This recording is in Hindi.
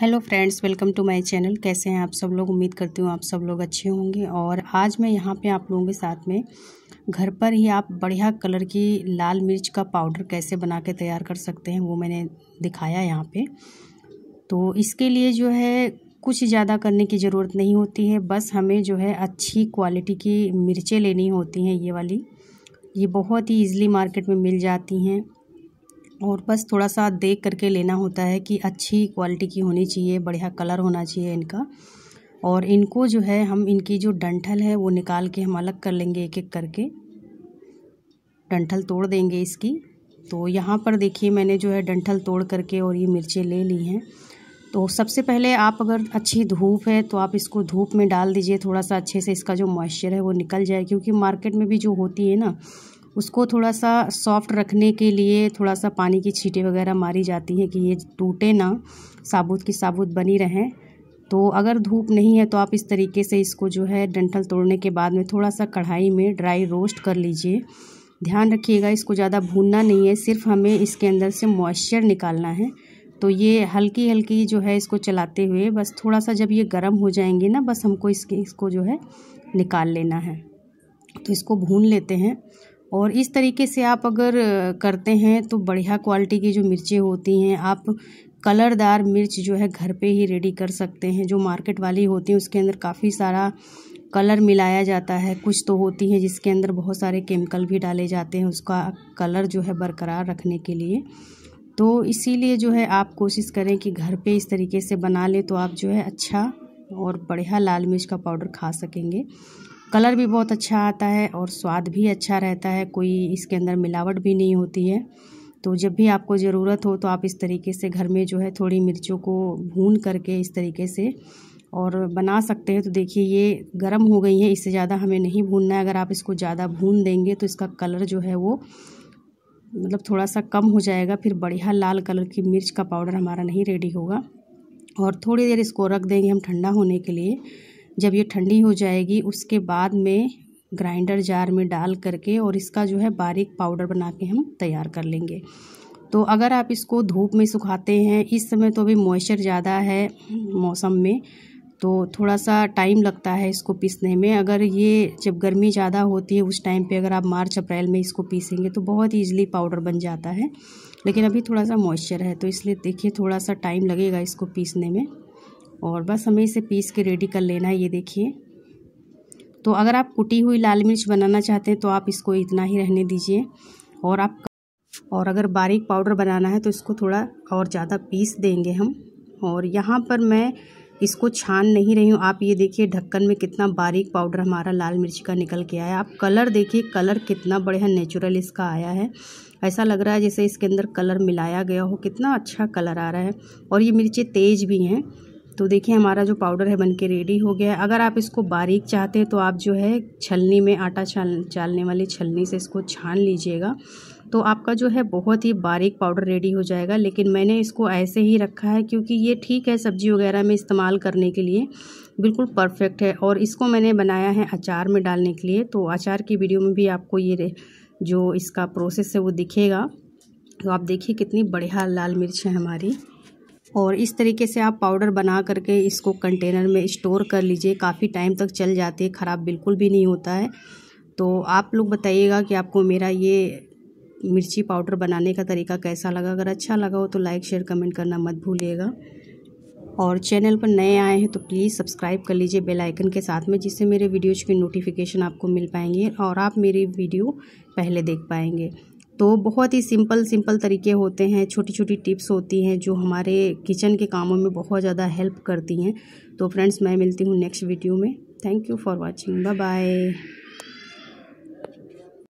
hello friends welcome to my channel कैसे हैं आप सब लोग उम्मीद करती हूँ आप सब लोग अच्छे होंगे और आज मैं यहाँ पे आप लोगों के साथ में घर पर ही आप बढ़िया कलर की लाल मिर्च का पाउडर कैसे बना के तैयार कर सकते हैं वो मैंने दिखाया यहाँ पे तो इसके लिए जो है कुछ ज़्यादा करने की ज़रूरत नहीं होती है बस हमें जो है अच्छी क्वालिटी की मिर्चें लेनी होती हैं ये वाली ये बहुत ही ईजिली मार्केट में मिल जाती हैं और बस थोड़ा सा देख करके लेना होता है कि अच्छी क्वालिटी की होनी चाहिए बढ़िया कलर होना चाहिए इनका और इनको जो है हम इनकी जो डंठल है वो निकाल के हम अलग कर लेंगे एक एक करके डंठल तोड़ देंगे इसकी तो यहाँ पर देखिए मैंने जो है डंठल तोड़ करके और ये मिर्चें ले ली हैं तो सबसे पहले आप अगर अच्छी धूप है तो आप इसको धूप में डाल दीजिए थोड़ा सा अच्छे से इसका जो मॉइस्चर है वो निकल जाए क्योंकि मार्केट में भी जो होती है ना उसको थोड़ा सा सॉफ़्ट रखने के लिए थोड़ा सा पानी की छींटे वगैरह मारी जाती हैं कि ये टूटे ना साबुत की साबुत बनी रहें तो अगर धूप नहीं है तो आप इस तरीके से इसको जो है डंठल तोड़ने के बाद में थोड़ा सा कढ़ाई में ड्राई रोस्ट कर लीजिए ध्यान रखिएगा इसको ज़्यादा भूनना नहीं है सिर्फ हमें इसके अंदर से मॉइस्चर निकालना है तो ये हल्की हल्की जो है इसको चलाते हुए बस थोड़ा सा जब ये गर्म हो जाएंगे ना बस हमको इसके इसको जो है निकाल लेना है तो इसको भून लेते हैं और इस तरीके से आप अगर करते हैं तो बढ़िया क्वालिटी की जो मिर्चें होती हैं आप कलरदार मिर्च जो है घर पे ही रेडी कर सकते हैं जो मार्केट वाली होती हैं उसके अंदर काफ़ी सारा कलर मिलाया जाता है कुछ तो होती हैं जिसके अंदर बहुत सारे केमिकल भी डाले जाते हैं उसका कलर जो है बरकरार रखने के लिए तो इसीलिए जो है आप कोशिश करें कि घर पे इस तरीके से बना लें तो आप जो है अच्छा और बढ़िया लाल मिर्च का पाउडर खा सकेंगे कलर भी बहुत अच्छा आता है और स्वाद भी अच्छा रहता है कोई इसके अंदर मिलावट भी नहीं होती है तो जब भी आपको ज़रूरत हो तो आप इस तरीके से घर में जो है थोड़ी मिर्चों को भून करके इस तरीके से और बना सकते हैं तो देखिए ये गर्म हो गई है इससे ज़्यादा हमें नहीं भूनना है अगर आप इसको ज़्यादा भून देंगे तो इसका कलर जो है वो मतलब थोड़ा सा कम हो जाएगा फिर बढ़िया लाल कलर की मिर्च का पाउडर हमारा नहीं रेडी होगा और थोड़ी देर इसको रख देंगे हम ठंडा होने के लिए जब ये ठंडी हो जाएगी उसके बाद में ग्राइंडर जार में डाल करके और इसका जो है बारीक पाउडर बना के हम तैयार कर लेंगे तो अगर आप इसको धूप में सुखाते हैं इस समय तो अभी मॉइस्चर ज़्यादा है मौसम में तो थोड़ा सा टाइम लगता है इसको पीसने में अगर ये जब गर्मी ज़्यादा होती है उस टाइम पे अगर आप मार्च अप्रैल में इसको पीसेंगे तो बहुत ईजिली पाउडर बन जाता है लेकिन अभी थोड़ा सा मॉइस्चर है तो इसलिए देखिए थोड़ा सा टाइम लगेगा इसको पीसने में और बस हमें इसे पीस के रेडी कर लेना है ये देखिए तो अगर आप कुटी हुई लाल मिर्च बनाना चाहते हैं तो आप इसको इतना ही रहने दीजिए और आप और अगर बारीक पाउडर बनाना है तो इसको थोड़ा और ज़्यादा पीस देंगे हम और यहाँ पर मैं इसको छान नहीं रही हूँ आप ये देखिए ढक्कन में कितना बारीक पाउडर हमारा लाल मिर्च का निकल के आया आप कलर देखिए कलर कितना बढ़िया नेचुरल इसका आया है ऐसा लग रहा है जैसे इसके अंदर कलर मिलाया गया हो कितना अच्छा कलर आ रहा है और ये मिर्चें तेज़ भी हैं तो देखिए हमारा जो पाउडर है बनके रेडी हो गया है अगर आप इसको बारीक चाहते हैं तो आप जो है छलनी में आटा छाल चालने वाली छलनी से इसको छान लीजिएगा तो आपका जो है बहुत ही बारीक पाउडर रेडी हो जाएगा लेकिन मैंने इसको ऐसे ही रखा है क्योंकि ये ठीक है सब्जी वगैरह में इस्तेमाल करने के लिए बिल्कुल परफेक्ट है और इसको मैंने बनाया है अचार में डालने के लिए तो अचार की वीडियो में भी आपको ये जो इसका प्रोसेस है वो दिखेगा तो आप देखिए कितनी बढ़िया लाल मिर्च है हमारी और इस तरीके से आप पाउडर बना करके इसको कंटेनर में स्टोर कर लीजिए काफ़ी टाइम तक चल जाती है ख़राब बिल्कुल भी नहीं होता है तो आप लोग बताइएगा कि आपको मेरा ये मिर्ची पाउडर बनाने का तरीका कैसा लगा अगर अच्छा लगा हो तो लाइक शेयर कमेंट करना मत भूलिएगा और चैनल पर नए आए हैं तो प्लीज़ सब्सक्राइब कर लीजिए बेल आइकन के साथ में जिससे मेरे वीडियोज़ की नोटिफिकेशन आपको मिल पाएंगी और आप मेरी वीडियो पहले देख पाएंगे तो बहुत ही सिंपल सिंपल तरीके होते हैं छोटी छोटी टिप्स होती हैं जो हमारे किचन के कामों में बहुत ज़्यादा हेल्प करती हैं तो फ्रेंड्स मैं मिलती हूँ नेक्स्ट वीडियो में thank you for watching bye bye